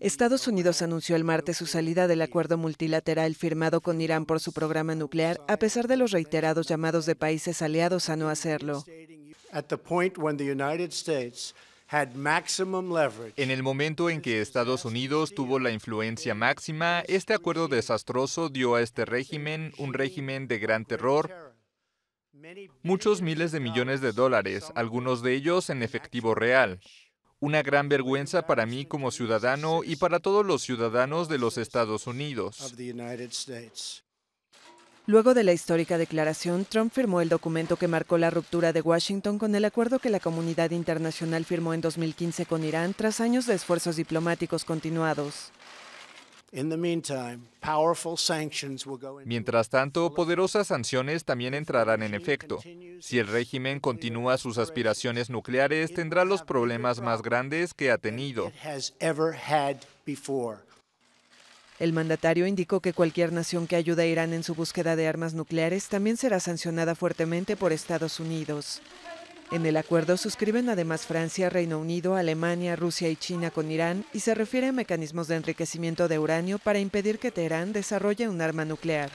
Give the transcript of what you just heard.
Estados Unidos anunció el martes su salida del acuerdo multilateral firmado con Irán por su programa nuclear, a pesar de los reiterados llamados de países aliados a no hacerlo. En el momento en que Estados Unidos tuvo la influencia máxima, este acuerdo desastroso dio a este régimen un régimen de gran terror, Muchos miles de millones de dólares, algunos de ellos en efectivo real. Una gran vergüenza para mí como ciudadano y para todos los ciudadanos de los Estados Unidos. Luego de la histórica declaración, Trump firmó el documento que marcó la ruptura de Washington con el acuerdo que la comunidad internacional firmó en 2015 con Irán tras años de esfuerzos diplomáticos continuados. Mientras tanto, poderosas sanciones también entrarán en efecto. Si el régimen continúa sus aspiraciones nucleares, tendrá los problemas más grandes que ha tenido. El mandatario indicó que cualquier nación que ayude a Irán en su búsqueda de armas nucleares también será sancionada fuertemente por Estados Unidos. En el acuerdo suscriben además Francia, Reino Unido, Alemania, Rusia y China con Irán y se refiere a mecanismos de enriquecimiento de uranio para impedir que Teherán desarrolle un arma nuclear.